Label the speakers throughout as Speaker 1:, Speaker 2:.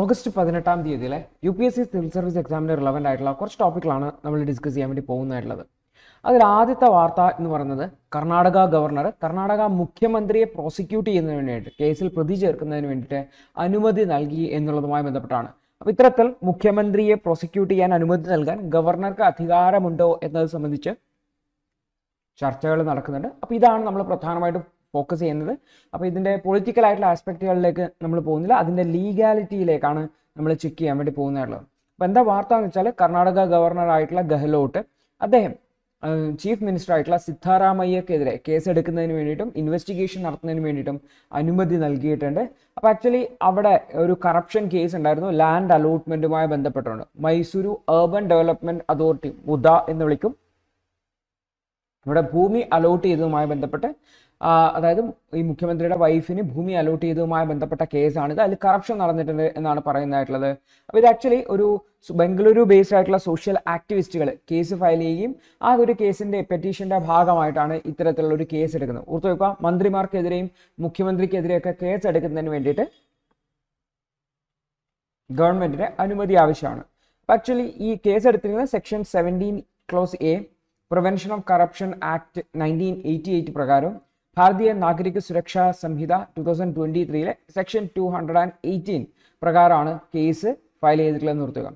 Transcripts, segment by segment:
Speaker 1: August പതിനെട്ടാം തീയതിയിലെ U P S C civil service എക്സാമിന് റിലവൻ്റ് ആയിട്ടുള്ള കുറച്ച് ടോപ്പിക്കുകളാണ് നമ്മൾ ഡിസ്കസ് ചെയ്യാൻ വേണ്ടി പോകുന്നതായിട്ടുള്ളത് അതിൽ ആദ്യത്തെ വാർത്ത എന്ന് പറയുന്നത് കർണാടക ഗവർണർ കർണാടക മുഖ്യമന്ത്രിയെ പ്രോസിക്യൂട്ട് ചെയ്യുന്നതിന് വേണ്ടിയിട്ട് കേസിൽ പ്രതി ചേർക്കുന്നതിന് വേണ്ടിയിട്ട് അനുമതി നൽകി എന്നുള്ളതുമായി ബന്ധപ്പെട്ടാണ് അപ്പം ഇത്തരത്തിൽ മുഖ്യമന്ത്രിയെ പ്രോസിക്യൂട്ട് ചെയ്യാൻ അനുമതി നൽകാൻ ഗവർണർക്ക് അധികാരമുണ്ടോ എന്നത് സംബന്ധിച്ച് ചർച്ചകൾ നടക്കുന്നുണ്ട് അപ്പോൾ ഇതാണ് നമ്മൾ പ്രധാനമായിട്ടും ഫോക്കസ് ചെയ്യുന്നത് അപ്പോൾ ഇതിൻ്റെ പൊളിറ്റിക്കൽ ആയിട്ടുള്ള ആസ്പെക്റ്റുകളിലേക്ക് നമ്മൾ പോകുന്നില്ല അതിൻ്റെ ലീഗാലിറ്റിയിലേക്കാണ് നമ്മൾ ചെക്ക് ചെയ്യാൻ വേണ്ടി പോകുന്നതായിട്ടുള്ളത് അപ്പോൾ എന്താ വാർത്ത എന്ന് വെച്ചാൽ കർണാടക ഗവർണർ ആയിട്ടുള്ള ഗെഹ്ലോട്ട് അദ്ദേഹം ചീഫ് മിനിസ്റ്റർ ആയിട്ടുള്ള സിദ്ധാരാമയ്യക്കെതിരെ കേസെടുക്കുന്നതിന് വേണ്ടിയിട്ടും ഇൻവെസ്റ്റിഗേഷൻ നടത്തുന്നതിന് വേണ്ടിയിട്ടും അനുമതി നൽകിയിട്ടുണ്ട് അപ്പോൾ ആക്ച്വലി അവിടെ ഒരു കറപ്ഷൻ കേസ് ഉണ്ടായിരുന്നു ലാൻഡ് അലോട്ട്മെൻറ്റുമായി ബന്ധപ്പെട്ടുകൊണ്ട് Mysuru urban development authority MUDA എന്ന് വിളിക്കും ഇവിടെ ഭൂമി അലോട്ട് ചെയ്തതുമായി ബന്ധപ്പെട്ട് അതായത് ഈ മുഖ്യമന്ത്രിയുടെ വൈഫിന് ഭൂമി അലോട്ട് ചെയ്തതുമായി ബന്ധപ്പെട്ട കേസാണിത് അതിൽ കറപ്ഷൻ നടന്നിട്ടുണ്ട് എന്നാണ് പറയുന്നതായിട്ടുള്ളത് അപ്പോൾ ഇത് ആക്ച്വലി ഒരു ബംഗളൂരു ബേസ്ഡ് ആയിട്ടുള്ള സോഷ്യൽ ആക്ടിവിസ്റ്റുകൾ കേസ് ഫയൽ ചെയ്യുകയും ആ ഒരു കേസിന്റെ പെറ്റീഷന്റെ ഭാഗമായിട്ടാണ് ഇത്തരത്തിലുള്ള ഒരു കേസ് എടുക്കുന്നത് ഓർത്തു വെക്കുക മന്ത്രിമാർക്കെതിരെയും മുഖ്യമന്ത്രിക്കെതിരെയൊക്കെ കേസ് എടുക്കുന്നതിന് വേണ്ടിയിട്ട് ഗവൺമെന്റിന്റെ അനുമതി ആവശ്യമാണ് ആക്ച്വലി ഈ കേസ് എടുത്തിരിക്കുന്നത് section seventeen clause A prevention of corruption act nineteen eighty eight പ്രകാരം Bharatiya Nagarik Suraksha Sanhita two thousand twenty ത്രീയിലെ section two hundred and eighteen പ്രകാരമാണ് കേസ് ഫയൽ ചെയ്തിട്ടുള്ളത് നിർത്തുക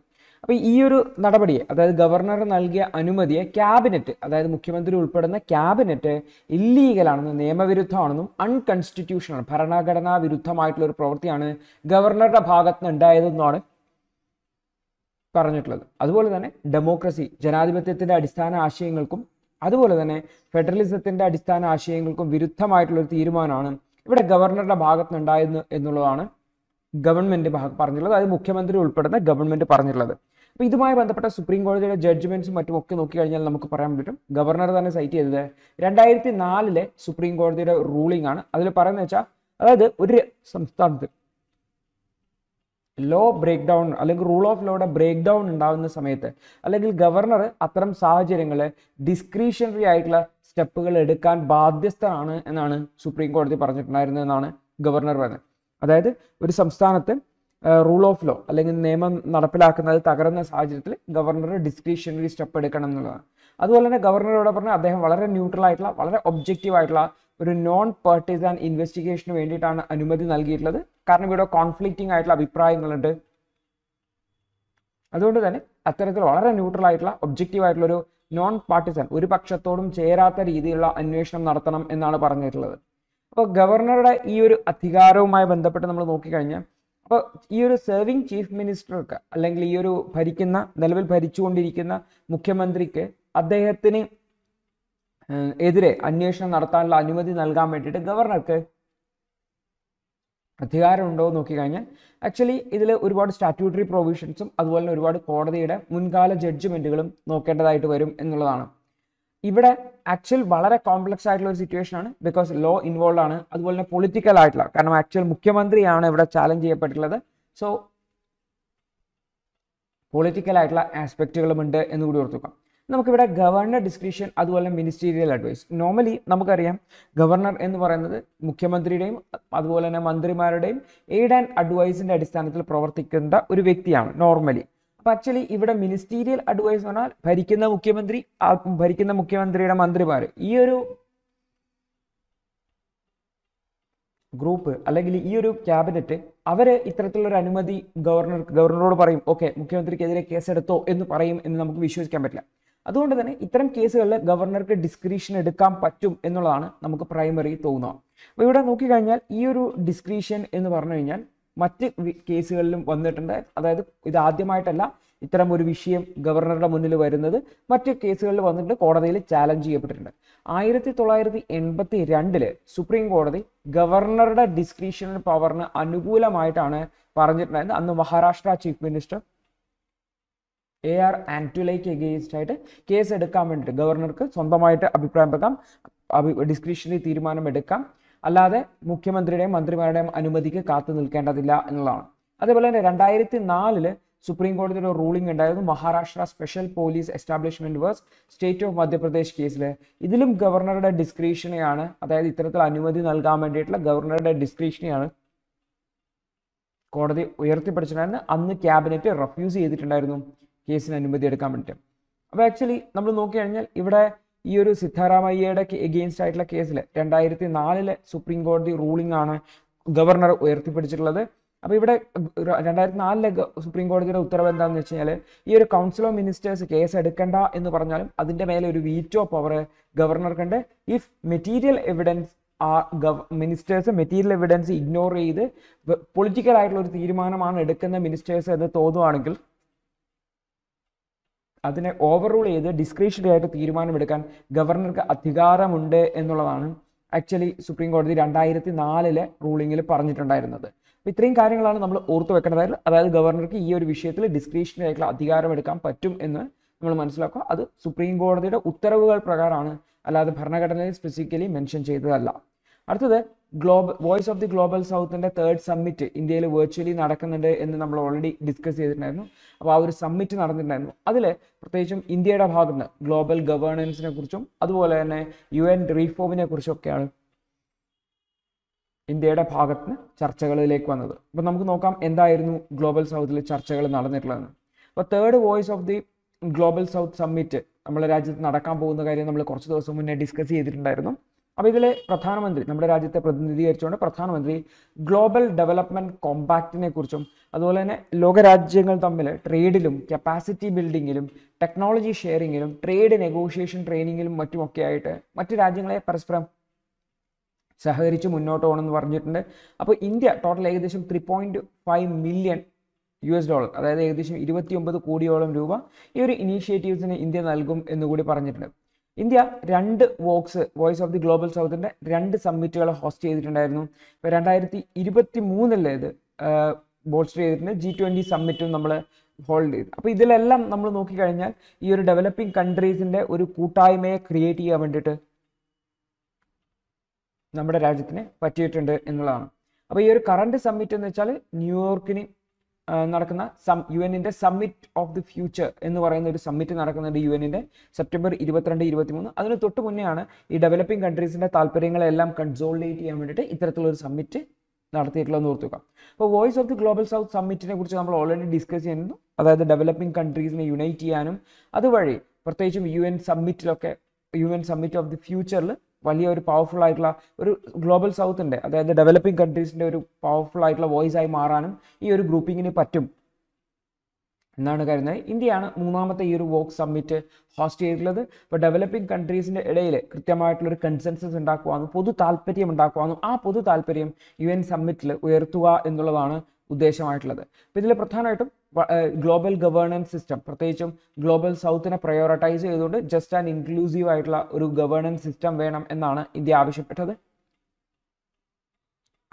Speaker 1: അപ്പോൾ ഈ ഒരു നടപടിയെ അതായത് ഗവർണർ നൽകിയ അനുമതിയെ ക്യാബിനറ്റ് അതായത് മുഖ്യമന്ത്രി ഉൾപ്പെടുന്ന ക്യാബിനറ്റ് ഇല്ലീഗലാണെന്നും നിയമവിരുദ്ധമാണെന്നും അൺകൺസ്റ്റിറ്റ്യൂഷനാണ് ഭരണഘടനാ വിരുദ്ധമായിട്ടുള്ള ഒരു പ്രവൃത്തിയാണ് ഗവർണറുടെ ഭാഗത്ത് നിന്ന് ഉണ്ടായതെന്നാണ് പറഞ്ഞിട്ടുള്ളത് അതുപോലെ തന്നെ ഡെമോക്രസി ജനാധിപത്യത്തിന്റെ അടിസ്ഥാന ആശയങ്ങൾക്കും അതുപോലെ തന്നെ ഫെഡറലിസത്തിന്റെ അടിസ്ഥാന ആശയങ്ങൾക്കും വിരുദ്ധമായിട്ടുള്ള ഒരു തീരുമാനമാണ് ഇവിടെ ഗവർണറുടെ ഭാഗത്തുനിന്നുണ്ടായെന്ന് എന്നുള്ളതാണ് ഗവൺമെന്റ് പറഞ്ഞിട്ടുള്ളത് അതായത് മുഖ്യമന്ത്രി ഉൾപ്പെടുന്ന ഗവൺമെന്റ് പറഞ്ഞിട്ടുള്ളത് അപ്പോൾ ഇതുമായി ബന്ധപ്പെട്ട സുപ്രീം കോടതിയുടെ ജഡ്ജ്മെന്റ്സും മറ്റും ഒക്കെ കഴിഞ്ഞാൽ നമുക്ക് പറയാൻ പറ്റും ഗവർണർ തന്നെ സൈറ്റ് ചെയ്തത് രണ്ടായിരത്തി നാലിലെ സുപ്രീം കോടതിയുടെ റൂളിംഗ് ആണ് അതിൽ പറയുന്നത് വെച്ചാൽ അതായത് ഒരു സംസ്ഥാനത്തിൽ ലോ ബ്രേക്ക് ഡൗൺ അല്ലെങ്കിൽ റൂൾ ഓഫ് ലോയുടെ ബ്രേക്ക് ഡൗൺ ഉണ്ടാകുന്ന സമയത്ത് അല്ലെങ്കിൽ ഗവർണർ അത്തരം സാഹചര്യങ്ങൾ ഡിസ്ക്രീഷണറി ആയിട്ടുള്ള സ്റ്റെപ്പുകൾ എടുക്കാൻ ബാധ്യസ്ഥനാണ് എന്നാണ് സുപ്രീം കോടതി പറഞ്ഞിട്ടുണ്ടായിരുന്നതെന്നാണ് ഗവർണർ പറഞ്ഞത് അതായത് ഒരു സംസ്ഥാനത്ത് റൂൾ ഓഫ് ലോ അല്ലെങ്കിൽ നിയമം നടപ്പിലാക്കുന്നത് തകരുന്ന സാഹചര്യത്തിൽ ഗവർണർ ഡിസ്ക്രിഷനറി സ്റ്റെപ്പ് എടുക്കണം എന്നുള്ളതാണ് അതുപോലെ തന്നെ ഗവർണറോട് പറഞ്ഞാൽ പറഞ്ഞ അദ്ദേഹം വളരെ ന്യൂട്രൽ ആയിട്ടുള്ള വളരെ ഒബ്ജക്റ്റീവ് ആയിട്ടുള്ള ഒരു നോൺ പെർട്ടിസാൻ ഇൻവെസ്റ്റിഗേഷന് വേണ്ടിയിട്ടാണ് അനുമതി നൽകിയിട്ടുള്ളത് കാരണം ഇവിടെ കോൺഫ്ലിക്റ്റിംഗ് ആയിട്ടുള്ള അഭിപ്രായങ്ങളുണ്ട് അതുകൊണ്ട് തന്നെ അത്തരത്തിൽ വളരെ ന്യൂട്രൽ ആയിട്ടുള്ള ഒബ്ജക്റ്റീവ് ആയിട്ടുള്ള ഒരു നോൺ പാർട്ടിസാൻ ഒരു പക്ഷത്തോടും ചേരാത്ത രീതിയിലുള്ള അന്വേഷണം നടത്തണം എന്നാണ് പറഞ്ഞിട്ടുള്ളത് അപ്പോൾ ഗവർണറുടെ ഈ ഒരു അധികാരവുമായി ബന്ധപ്പെട്ട് നമ്മൾ നോക്കിക്കഴിഞ്ഞാൽ അപ്പോൾ ഈ ഒരു സെർവിങ് ചീഫ് മിനിസ്റ്റർക്ക് അല്ലെങ്കിൽ ഈ ഒരു ഭരിക്കുന്ന നിലവിൽ ഭരിച്ചുകൊണ്ടിരിക്കുന്ന മുഖ്യമന്ത്രിക്ക് അദ്ദേഹത്തിന് എതിരെ അന്വേഷണം നടത്താനുള്ള അനുമതി നൽകാൻ വേണ്ടിയിട്ട് ഗവർണർക്ക് അധികാരമുണ്ടോ എന്ന് നോക്കിക്കഴിഞ്ഞാൽ ആക്ച്വലി ഇതിൽ ഒരുപാട് സ്റ്റാറ്റ്യൂട്ടറി പ്രൊവിഷൻസും അതുപോലെ തന്നെ ഒരുപാട് കോടതിയുടെ മുൻകാല ജഡ്ജ്മെൻറ്റുകളും നോക്കേണ്ടതായിട്ട് വരും എന്നുള്ളതാണ് ഇവിടെ ആക്ച്വൽ വളരെ കോംപ്ലക്സ് ആയിട്ടുള്ള ഒരു സിറ്റുവേഷൻ ആണ് ബിക്കോസ് ലോ ഇൻവോൾവ് ആണ് അതുപോലെ തന്നെ പൊളിറ്റിക്കൽ ആയിട്ടുള്ള കാരണം ആക്ച്വൽ മുഖ്യമന്ത്രിയാണ് ഇവിടെ ചാലഞ്ച് ചെയ്യപ്പെട്ടിട്ടുള്ളത് സോ പൊളിറ്റിക്കൽ ആയിട്ടുള്ള ആസ്പെക്റ്റുകളും ഉണ്ട് എന്ന് കൂടി ഓർത്തുക്കാം നമുക്കിവിടെ ഗവർണർ ഡിസ്ക്രിപ്ഷൻ അതുപോലെ മിനിസ്റ്റീരിയൽ അഡ്വൈസ് നോർമലി നമുക്കറിയാം ഗവർണർ എന്ന് പറയുന്നത് മുഖ്യമന്ത്രിയുടെയും അതുപോലെ തന്നെ മന്ത്രിമാരുടെയും എയ്ഡ് ആൻഡ് അഡ്വൈസിന്റെ അടിസ്ഥാനത്തിൽ പ്രവർത്തിക്കേണ്ട ഒരു വ്യക്തിയാണ് നോർമലി അപ്പൊ ആക്ച്വലി ഇവിടെ മിനിസ്റ്റീരിയൽ അഡ്വൈസ് എന്ന് പറഞ്ഞാൽ ഭരിക്കുന്ന മുഖ്യമന്ത്രി ഭരിക്കുന്ന മുഖ്യമന്ത്രിയുടെ മന്ത്രിമാർ ഈ ഒരു ഗ്രൂപ്പ് അല്ലെങ്കിൽ ഈ ഒരു ക്യാബിനറ്റ് അവര് ഇത്തരത്തിലുള്ള ഒരു അനുമതി ഗവർണർ ഗവർണറോട് പറയും ഓക്കെ മുഖ്യമന്ത്രിക്കെതിരെ കേസെടുത്തോ എന്ന് പറയും എന്ന് നമുക്ക് വിശ്വസിക്കാൻ പറ്റില്ല അതുകൊണ്ട് തന്നെ ഇത്തരം കേസുകളിൽ ഗവർണർക്ക് ഡിസ്ക്രിഷൻ എടുക്കാൻ പറ്റും എന്നുള്ളതാണ് നമുക്ക് പ്രൈമറി തോന്നുക അപ്പൊ ഇവിടെ നോക്കിക്കഴിഞ്ഞാൽ ഈ ഒരു ഡിസ്ക്രിഷൻ എന്ന് പറഞ്ഞു കഴിഞ്ഞാൽ മറ്റ് കേസുകളിലും വന്നിട്ടുണ്ട് അതായത് ഇത് ആദ്യമായിട്ടല്ല ഇത്തരം ഒരു വിഷയം ഗവർണറുടെ മുന്നിൽ വരുന്നത് മറ്റ് കേസുകളിൽ വന്നിട്ട് കോടതിയിൽ ചാലഞ്ച് ചെയ്യപ്പെട്ടിട്ടുണ്ട് ആയിരത്തി തൊള്ളായിരത്തി എൺപത്തി രണ്ടില് സുപ്രീം കോടതി ഗവർണറുടെ ഡിസ്ക്രിഷണറി പവറിന് അനുകൂലമായിട്ടാണ് പറഞ്ഞിട്ടുണ്ടായിരുന്നത് അന്ന് Maharashtra chief minister A R ആന്റുലയ്ക്ക് എഗെയിൻസ്റ്റ് ആയിട്ട് കേസ് എടുക്കാൻ വേണ്ടിയിട്ട് ഗവർണർക്ക് സ്വന്തമായിട്ട് അഭിപ്രായം വെക്കാം ഡിസ്ക്രിഷണറി തീരുമാനം എടുക്കാം അല്ലാതെ മുഖ്യമന്ത്രിയുടെയും മന്ത്രിമാരുടെയും അനുമതിക്ക് കാത്തു നിൽക്കേണ്ടതില്ല എന്നുള്ളതാണ് അതേപോലെ തന്നെ രണ്ടായിരത്തി നാലില് സുപ്രീം കോടതിയുടെ ഒരു റൂളിംഗ് ഉണ്ടായിരുന്നു Maharashtra special police establishment versus state of Madhya Pradesh കേസിൽ ഇതിലും ഗവർണറുടെ ഡിസ്ക്രീഷനെയാണ് അതായത് ഇത്തരത്തിൽ അനുമതി നൽകാൻ വേണ്ടിയിട്ടുള്ള ഗവർണറുടെ ഡിസ്ക്രീഷനെയാണ് കോടതി ഉയർത്തിപ്പിടിച്ചിട്ടുണ്ടായിരുന്നു അന്ന് ക്യാബിനറ്റ് റെഫ്യൂസ് ചെയ്തിട്ടുണ്ടായിരുന്നു കേസിന് അനുമതി എടുക്കാൻ വേണ്ടിയിട്ട് അപ്പോൾ ആക്ച്വലി നമ്മൾ നോക്കിക്കഴിഞ്ഞാൽ ഇവിടെ ഈ ഒരു സിദ്ധാരാമയ്യയുടെ എഗെയിൻസ്റ്റ് ആയിട്ടുള്ള കേസിൽ രണ്ടായിരത്തി നാലിലെ സുപ്രീം കോടതി റൂളിംഗ് ആണ് ഗവർണർ ഉയർത്തിപ്പിടിച്ചിട്ടുള്ളത് അപ്പോൾ ഇവിടെ രണ്ടായിരത്തി നാലിലെ സുപ്രീം കോടതിയുടെ ഉത്തരവ് എന്താണെന്ന് വെച്ച് കഴിഞ്ഞാൽ ഈ ഒരു കൗൺസിൽ ഓഫ് മിനിസ്റ്റേഴ്സ് കേസ് എടുക്കണ്ട എന്ന് പറഞ്ഞാലും അതിന്റെ മേലെ ഒരു വീറ്റോ പവർ ഗവർണർക്കുണ്ട് ഇഫ് മെറ്റീരിയൽ എവിഡൻസ് ആ മിനിസ്റ്റേഴ്സ് മെറ്റീരിയൽ എവിഡൻസ് ഇഗ്നോർ ചെയ്ത് പൊളിറ്റിക്കൽ ആയിട്ടുള്ള ഒരു തീരുമാനമാണ് എടുക്കുന്ന മിനിസ്റ്റേഴ്സ് എന്ന് തോന്നുവാണെങ്കിൽ അതിനെ ഓവർറൂൾ ചെയ്ത് ഡിസ്ക്രിഷണറി ആയിട്ട് തീരുമാനമെടുക്കാൻ ഗവർണർക്ക് അധികാരമുണ്ട് എന്നുള്ളതാണ് ആക്ച്വലി സുപ്രീം കോടതി രണ്ടായിരത്തി നാലിലെ റൂളിങ്ങിൽ പറഞ്ഞിട്ടുണ്ടായിരുന്നത് അപ്പോൾ ഇത്രയും കാര്യങ്ങളാണ് നമ്മൾ ഓർത്തു വെക്കേണ്ടത് അതായത് ഗവർണർക്ക് ഈ ഒരു വിഷയത്തിൽ ഡിസ്ക്രിഷണറി ആയിട്ടുള്ള അധികാരമെടുക്കാൻ പറ്റും എന്ന് നമ്മൾ മനസ്സിലാക്കുക അത് സുപ്രീം കോടതിയുടെ ഉത്തരവുകൾ പ്രകാരമാണ് അല്ലാതെ ഭരണഘടനയിൽ സ്പെസിഫിക്കലി മെൻഷൻ ചെയ്തതല്ല അടുത്തത് global voice of the global സൗത്തിന്റെ തേർഡ് സമ്മിറ്റ് ഇന്ത്യയിൽ വെർച്വലി നടക്കുന്നുണ്ട് എന്ന് നമ്മൾ ഓൾറെഡി ഡിസ്കസ് ചെയ്തിട്ടുണ്ടായിരുന്നു അപ്പോൾ ആ ഒരു സമ്മിറ്റ് നടന്നിട്ടുണ്ടായിരുന്നു അതിൽ പ്രത്യേകിച്ചും ഇന്ത്യയുടെ ഭാഗത്ത് ഗ്ലോബൽ ഗവേണൻസിനെ കുറിച്ചും അതുപോലെ തന്നെ യു എൻ റീഫോമിനെ കുറിച്ചൊക്കെയാണ് ഇന്ത്യയുടെ ഭാഗത്തുനിന്ന് ചർച്ചകളിലേക്ക് വന്നത് അപ്പോൾ നമുക്ക് നോക്കാം എന്തായിരുന്നു ഗ്ലോബൽ സൗത്തിൽ ചർച്ചകൾ നടന്നിട്ടുള്ളതെന്ന് അപ്പോൾ third voice of the global south summit നമ്മുടെ രാജ്യത്ത് നടക്കാൻ പോകുന്ന കാര്യം നമ്മൾ കുറച്ച് ദിവസം മുന്നേ ഡിസ്കസ് ചെയ്തിട്ടുണ്ടായിരുന്നു അപ്പോൾ ഇതിലെ പ്രധാനമന്ത്രി നമ്മുടെ രാജ്യത്തെ പ്രതിനിധീകരിച്ചുകൊണ്ട് പ്രധാനമന്ത്രി ഗ്ലോബൽ ഡെവലപ്മെൻറ്റ് കോമ്പാക്റ്റിനെ കുറിച്ചും അതുപോലെ തന്നെ ലോകരാജ്യങ്ങൾ തമ്മിൽ ട്രേഡിലും കപ്പാസിറ്റി ബിൽഡിങ്ങിലും ടെക്നോളജി ഷെയറിങ്ങിലും ട്രേഡ് നെഗോഷിയേഷൻ ട്രെയിനിങ്ങിലും മറ്റുമൊക്കെ ആയിട്ട് മറ്റു രാജ്യങ്ങളെ പരസ്പരം സഹകരിച്ച് മുന്നോട്ട് പോകണമെന്ന് പറഞ്ഞിട്ടുണ്ട് അപ്പോൾ ഇന്ത്യ ടോട്ടൽ ഏകദേശം three point five million U S dollar അതായത് ഏകദേശം ഇരുപത്തി ഒമ്പത് കോടിയോളം രൂപ ഈ ഒരു ഇനീഷ്യേറ്റീവ്സിന് ഇന്ത്യ നൽകും എന്നുകൂടി പറഞ്ഞിട്ടുണ്ട് ഇന്ത്യ രണ്ട് vox voice of the global സൗത്തിന്റെ രണ്ട് സമ്മിറ്റുകൾ ഹോസ്റ്റ് ചെയ്തിട്ടുണ്ടായിരുന്നു ഇപ്പോൾ രണ്ടായിരത്തി ഇരുപത്തി മൂന്നില് ഇത് ബോൾസ്റ്റർ ചെയ്തിട്ടുണ്ട് ജി ട്വൻ്റി സമ്മിറ്റും നമ്മൾ ഹോൾഡ് ചെയ്തു അപ്പോൾ ഇതിലെല്ലാം നമ്മൾ നോക്കിക്കഴിഞ്ഞാൽ ഈ ഒരു ഡെവലപ്പിംഗ് കൺട്രീസിൻ്റെ ഒരു കൂട്ടായ്മയെ ക്രിയേറ്റ് ചെയ്യാൻ വേണ്ടിയിട്ട് നമ്മുടെ രാജ്യത്തിന് പറ്റിയിട്ടുണ്ട് എന്നുള്ളതാണ് അപ്പോൾ ഈ ഒരു കറണ്ട് സമ്മിറ്റ് എന്ന് വെച്ചാൽ ന്യൂയോർക്കിന് നടക്കുന്ന സം യു എന്നിന്റെ സമ്മിറ്റ് ഓഫ് ദി ഫ്യൂച്ചർ എന്ന് പറയുന്ന ഒരു സമ്മിറ്റ് നടക്കുന്നുണ്ട് യു എന്നിന്റെ സെപ്റ്റംബർ ഇരുപത്തിരണ്ട് മൂന്ന് അതിന് തൊട്ട് മുന്നെയാണ് ഈ ഡെവലപ്പിംഗ് കൺട്രീസിന്റെ താല്പര്യങ്ങളെല്ലാം കൺസോളിഡേറ്റ് ചെയ്യാൻ വേണ്ടിയിട്ട് ഇത്തരത്തിലുള്ള ഒരു സമ്മിറ്റ് നടത്തിയിട്ടുള്ളതെന്ന് ഓർത്തുക അപ്പോൾ voice of the global south സമ്മിറ്റിനെ കുറിച്ച് നമ്മൾ ഓൾറെഡി ഡിസ്കസ് ചെയ്യുന്നു അതായത് ഡെവലപ്പിംഗ് കൺട്രീസിനെ യുണൈറ്റ് ചെയ്യാനും അതുവഴി പ്രത്യേകിച്ചും യു എൻ സമ്മിറ്റിലൊക്കെ U N summit of the ഫ്യൂച്ചറിൽ വലിയ ഒരു പവർഫുൾ ആയിട്ടുള്ള ഒരു ഗ്ലോബൽ സൗത്തിൻ്റെ അതായത് ഡെവലപ്പിംഗ് കൺട്രീസിൻ്റെ ഒരു പവർഫുൾ ആയിട്ടുള്ള വോയിസ് ആയി മാറാനും ഈ ഒരു ഗ്രൂപ്പിങ്ങിന് പറ്റും എന്നാണ് കരുതുന്നത് ഇന്ത്യയാണ് മൂന്നാമത്തെ ഈ ഒരു വോക്ക് സമ്മിറ്റ് ഹോസ്റ്റ് ചെയ്തിട്ടുള്ളത് അപ്പോൾ ഡെവലപ്പിംഗ് കൺട്രീസിൻ്റെ ഇടയിൽ കൃത്യമായിട്ടുള്ളൊരു കൺസെൻസസ് ഉണ്ടാക്കുവാനും പൊതു താല്പര്യം ഉണ്ടാക്കുവാനും ആ പൊതു താല്പര്യം യു എൻ സമ്മിറ്റിൽ ഉയർത്തുക എന്നുള്ളതാണ് ഉദ്ദേശമായിട്ടുള്ളത് ഇതിൽ പ്രധാനമായിട്ടും ഗ്ലോബൽ ഗവേണൻസ് സിസ്റ്റം പ്രത്യേകിച്ചും ഗ്ലോബൽ സൗത്തിനെ പ്രയോറിറ്റൈസ് ചെയ്തുകൊണ്ട് ജസ്റ്റ് ആൻഡ് ഇൻക്ലൂസീവ് ആയിട്ടുള്ള ഒരു ഗവേണൻസ് സിസ്റ്റം വേണം എന്നാണ് ഇന്ത്യ ആവശ്യപ്പെട്ടത്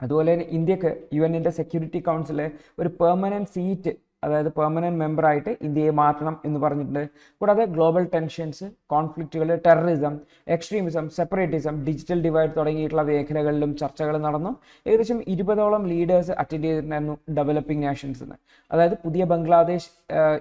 Speaker 1: അതുപോലെ തന്നെ ഇന്ത്യക്ക് യു എന്നിൻ്റെ സെക്യൂരിറ്റി കൗൺസിലെ ഒരു പെർമനൻറ്റ് സീറ്റ് അതായത് പെർമനൻറ്റ് മെമ്പറായിട്ട് ഇന്ത്യയെ മാറ്റണം എന്ന് പറഞ്ഞിട്ടുണ്ട് കൂടാതെ ഗ്ലോബൽ ടെൻഷൻസ് കോൺഫ്ലിക്റ്റുകൾ terrorism extremism separatism digital divide തുടങ്ങിയിട്ടുള്ള മേഖലകളിലും ചർച്ചകൾ നടന്നു ഏകദേശം ഇരുപതോളം ലീഡേഴ്സ് അറ്റൻഡ് ചെയ്തിട്ടുണ്ടായിരുന്നു ഡെവലപ്പിംഗ് നേഷൻസ് എന്ന് അതായത് പുതിയ ബംഗ്ലാദേശ്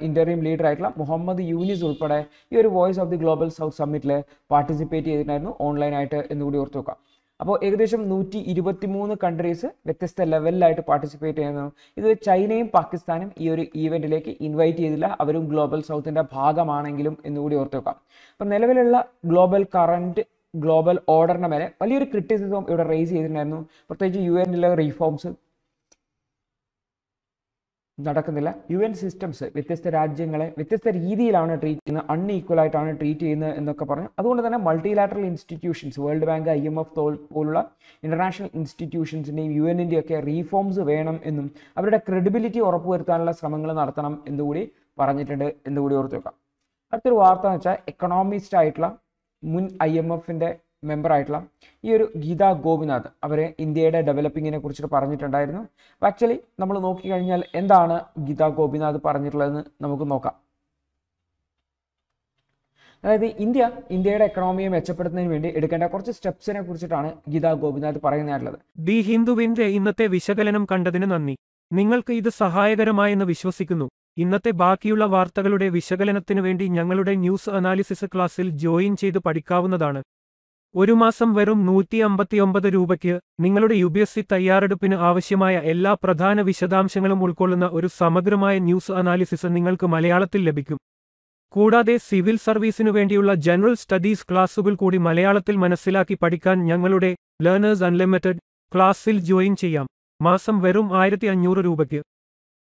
Speaker 1: ഇന്റർവ്യൂം ലീഡർ ആയിട്ടുള്ള മുഹമ്മദ് യൂനിസ് ഉൾപ്പെടെ ഈ ഒരു voice of the global south സമ്മിറ്റിൽ പാർട്ടിസിപ്പേറ്റ് ചെയ്തിട്ടുണ്ടായിരുന്നു ഓൺലൈനായിട്ട് എന്നുകൂടി ഓർത്ത് നോക്കാം അപ്പോൾ ഏകദേശം നൂറ്റി ഇരുപത്തി മൂന്ന് കൺട്രീസ് വ്യത്യസ്ത ലെവലിലായിട്ട് പാർട്ടിസിപ്പേറ്റ് ചെയ്യുന്നു ഇതിൽ ചൈനയും പാകിസ്ഥാനും ഈ ഒരു ഈവെന്റിലേക്ക് ഇൻവൈറ്റ് ചെയ്തില്ല അവരും ഗ്ലോബൽ സൗത്തിന്റെ ഭാഗമാണെങ്കിലും എന്നുകൂടി ഓർത്ത് വെക്കാം അപ്പം നിലവിലുള്ള ഗ്ലോബൽ കറന്റ് ഗ്ലോബൽ ഓർഡറിന് മേലെ വലിയൊരു ക്രിറ്റിസിസം ഇവിടെ റേസ് ചെയ്തിട്ടുണ്ടായിരുന്നു പ്രത്യേകിച്ച് യു എന്നിലെ റീഫോംസ് നടക്കുന്നില്ല യു എൻ സിസ്റ്റംസ് വ്യത്യസ്ത രാജ്യങ്ങളെ വ്യത്യസ്ത രീതിയിലാണ് ട്രീറ്റ് ചെയ്യുന്നത് അൺഈക്വൽ ആയിട്ടാണ് ട്രീറ്റ് ചെയ്യുന്നത് എന്നൊക്കെ പറഞ്ഞു അതുകൊണ്ട് തന്നെ multilateral institutions world bank I M F പോലുള്ള ഇന്റർനാഷണൽ ഇൻസ്റ്റിറ്റ്യൂഷൻസിൻ്റെയും യു എന്നിൻ്റെയും ഒക്കെ റീഫോംസ് വേണം എന്നും അവരുടെ ക്രെഡിബിലിറ്റി ഉറപ്പുവരുത്താനുള്ള ശ്രമങ്ങൾ നടത്തണം എന്നുകൂടി പറഞ്ഞിട്ടുണ്ട് എന്നുകൂടി ഓർത്ത് വെക്കാം അടുത്തൊരു വാർത്ത എന്ന് വെച്ചാൽ എക്കണോമിസ്റ്റ് ആയിട്ടുള്ള മുൻ ഐ എം എഫിൻ്റെ മെമ്പർ ആയിട്ടുള്ള ഈ ഒരു ഗീതാ ഗോപിനാഥ് അവരെ ഇന്ത്യയുടെ ഡെവലപ്പിങ്ങിനെ കുറിച്ചിട്ട് പറഞ്ഞിട്ടുണ്ടായിരുന്നു ആക്ച്വലി നമ്മൾ നോക്കിക്കഴിഞ്ഞാൽ എന്താണ് ഗീതാ ഗോപിനാഥ് പറഞ്ഞിട്ടുള്ളതെന്ന് നമുക്ക് നോക്കാം അതായത് ഇന്ത്യ ഇന്ത്യയുടെ എക്കണോമിയെ മെച്ചപ്പെടുത്തുന്നതിന് വേണ്ടി എടുക്കേണ്ട കുറച്ച് സ്റ്റെപ്സിനെ കുറിച്ചിട്ടാണ് ഗീതാ ഗോപിനാഥ് പറയുന്നതായിട്ടുള്ളത് ദി ഹിന്ദുവിന്റെ ഇന്നത്തെ വിശകലനം കണ്ടതിന് നന്ദി നിങ്ങൾക്ക് ഇത് സഹായകരമായെന്ന് വിശ്വസിക്കുന്നു ഇന്നത്തെ ബാക്കിയുള്ള വാർത്തകളുടെ വിശകലനത്തിനു വേണ്ടി ഞങ്ങളുടെ ന്യൂസ് അനാലിസിസ് ക്ലാസ്സിൽ ജോയിൻ ചെയ്ത് പഠിക്കാവുന്നതാണ് ഒരു മാസം വെറും നൂറ്റി അമ്പത്തിയൊമ്പത് രൂപയ്ക്ക് നിങ്ങളുടെ യു ബി എസ് സി തയ്യാറെടുപ്പിന് ആവശ്യമായ എല്ലാ പ്രധാന വിശദാംശങ്ങളും ഉൾക്കൊള്ളുന്ന ഒരു സമഗ്രമായ ന്യൂസ് അനാലിസിസ് നിങ്ങൾക്ക് മലയാളത്തിൽ ലഭിക്കും കൂടാതെ സിവിൽ സർവീസിനു വേണ്ടിയുള്ള ജനറൽ സ്റ്റഡീസ് ക്ലാസുകൾ കൂടി മലയാളത്തിൽ മനസ്സിലാക്കി പഠിക്കാൻ ഞങ്ങളുടെ ലേണേഴ്സ് അൺലിമിറ്റഡ് ക്ലാസ്സിൽ ജോയിൻ ചെയ്യാം മാസം വെറും ആയിരത്തി അഞ്ഞൂറ് രൂപയ്ക്ക്